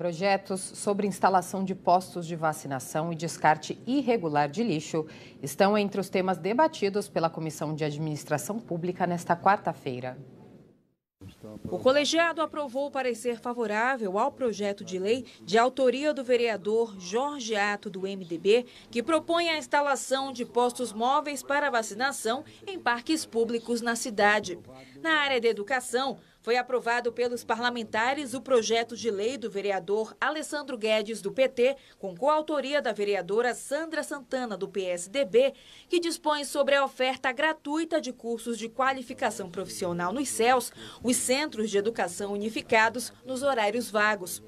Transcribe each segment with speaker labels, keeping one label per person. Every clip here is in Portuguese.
Speaker 1: Projetos sobre instalação de postos de vacinação e descarte irregular de lixo estão entre os temas debatidos pela Comissão de Administração Pública nesta
Speaker 2: quarta-feira.
Speaker 1: O colegiado aprovou parecer favorável ao projeto de lei de autoria do vereador Jorge Ato, do MDB, que propõe a instalação de postos móveis para vacinação em parques públicos na cidade. Na área de educação, foi aprovado pelos parlamentares o projeto de lei do vereador Alessandro Guedes, do PT, com coautoria da vereadora Sandra Santana, do PSDB, que dispõe sobre a oferta gratuita de cursos de qualificação profissional nos CELS, os Centros de Educação Unificados, nos horários vagos.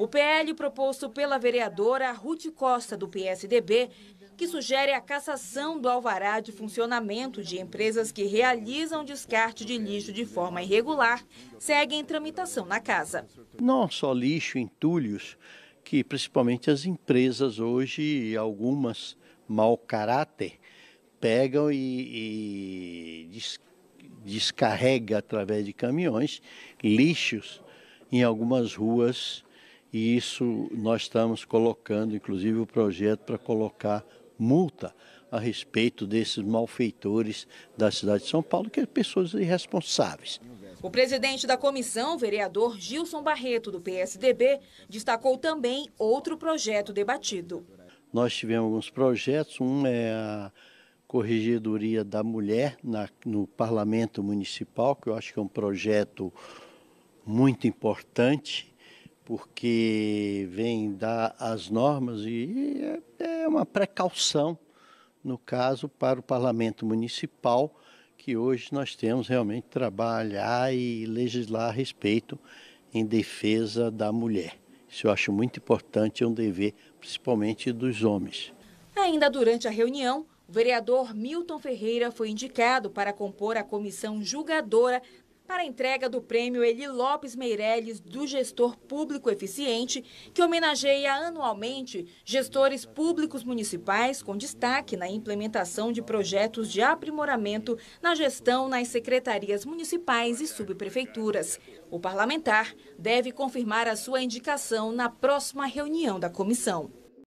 Speaker 1: O PL proposto pela vereadora Ruth Costa, do PSDB, que sugere a cassação do alvará de funcionamento de empresas que realizam descarte de lixo de forma irregular, segue em tramitação na casa.
Speaker 2: Não só lixo, entulhos, que principalmente as empresas hoje, algumas mau caráter, pegam e, e descarrega através de caminhões lixos em algumas ruas e isso nós estamos colocando, inclusive o projeto para colocar multa a respeito desses malfeitores da cidade de São Paulo, que são é pessoas irresponsáveis.
Speaker 1: O presidente da comissão, vereador Gilson Barreto, do PSDB, destacou também outro projeto debatido.
Speaker 2: Nós tivemos alguns projetos, um é a Corregedoria da Mulher na, no Parlamento Municipal, que eu acho que é um projeto muito importante porque vem dar as normas e é, é uma precaução, no caso, para o parlamento municipal, que hoje nós temos realmente trabalhar e legislar a respeito em defesa da mulher. Isso eu acho muito importante, é um dever principalmente dos homens.
Speaker 1: Ainda durante a reunião, o vereador Milton Ferreira foi indicado para compor a comissão julgadora para a entrega do prêmio Eli Lopes Meirelles do Gestor Público Eficiente, que homenageia anualmente gestores públicos municipais com destaque na implementação de projetos de aprimoramento na gestão nas secretarias municipais e subprefeituras. O parlamentar deve confirmar a sua indicação na próxima reunião da comissão.